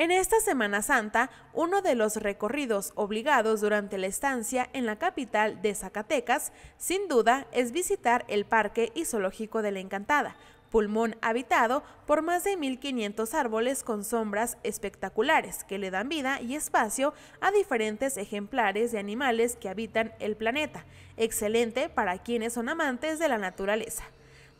En esta Semana Santa, uno de los recorridos obligados durante la estancia en la capital de Zacatecas, sin duda, es visitar el Parque Isológico de la Encantada, pulmón habitado por más de 1.500 árboles con sombras espectaculares que le dan vida y espacio a diferentes ejemplares de animales que habitan el planeta, excelente para quienes son amantes de la naturaleza.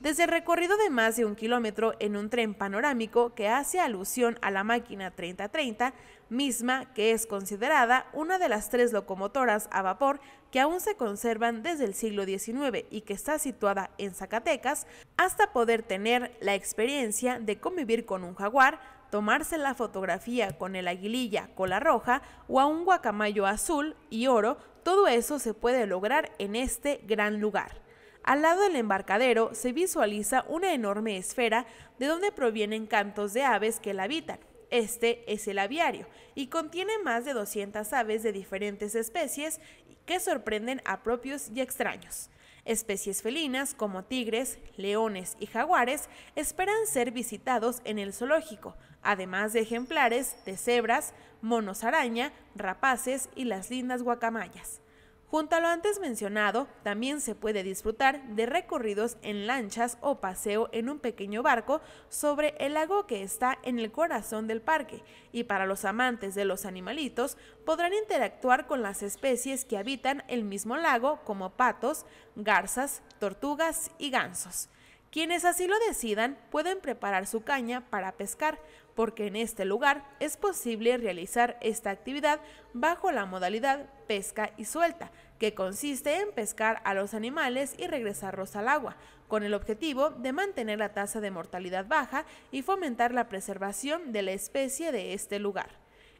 Desde el recorrido de más de un kilómetro en un tren panorámico que hace alusión a la máquina 3030, misma que es considerada una de las tres locomotoras a vapor que aún se conservan desde el siglo XIX y que está situada en Zacatecas, hasta poder tener la experiencia de convivir con un jaguar, tomarse la fotografía con el aguililla cola roja o a un guacamayo azul y oro, todo eso se puede lograr en este gran lugar. Al lado del embarcadero se visualiza una enorme esfera de donde provienen cantos de aves que la habitan. Este es el aviario y contiene más de 200 aves de diferentes especies que sorprenden a propios y extraños. Especies felinas como tigres, leones y jaguares esperan ser visitados en el zoológico, además de ejemplares de cebras, monos araña, rapaces y las lindas guacamayas. Junto a lo antes mencionado, también se puede disfrutar de recorridos en lanchas o paseo en un pequeño barco sobre el lago que está en el corazón del parque, y para los amantes de los animalitos podrán interactuar con las especies que habitan el mismo lago como patos, garzas, tortugas y gansos. Quienes así lo decidan pueden preparar su caña para pescar, porque en este lugar es posible realizar esta actividad bajo la modalidad pesca y suelta, que consiste en pescar a los animales y regresarlos al agua, con el objetivo de mantener la tasa de mortalidad baja y fomentar la preservación de la especie de este lugar.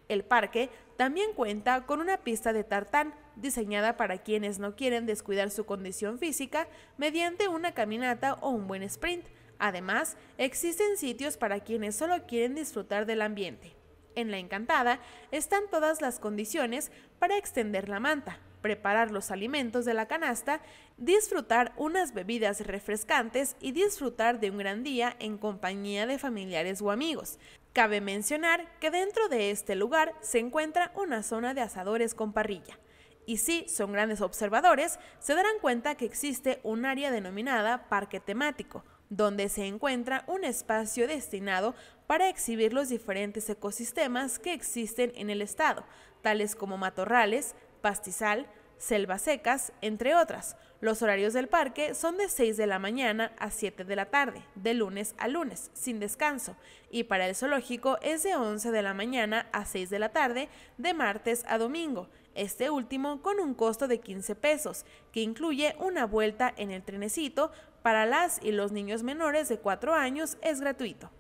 El parque también cuenta con una pista de tartán diseñada para quienes no quieren descuidar su condición física mediante una caminata o un buen sprint. Además, existen sitios para quienes solo quieren disfrutar del ambiente. En la encantada están todas las condiciones para extender la manta, preparar los alimentos de la canasta, disfrutar unas bebidas refrescantes y disfrutar de un gran día en compañía de familiares o amigos. Cabe mencionar que dentro de este lugar se encuentra una zona de asadores con parrilla y si son grandes observadores, se darán cuenta que existe un área denominada parque temático, donde se encuentra un espacio destinado para exhibir los diferentes ecosistemas que existen en el estado, tales como matorrales, pastizal, selvas secas, entre otras, los horarios del parque son de 6 de la mañana a 7 de la tarde, de lunes a lunes, sin descanso, y para el zoológico es de 11 de la mañana a 6 de la tarde, de martes a domingo, este último con un costo de 15 pesos, que incluye una vuelta en el trenecito, para las y los niños menores de 4 años es gratuito.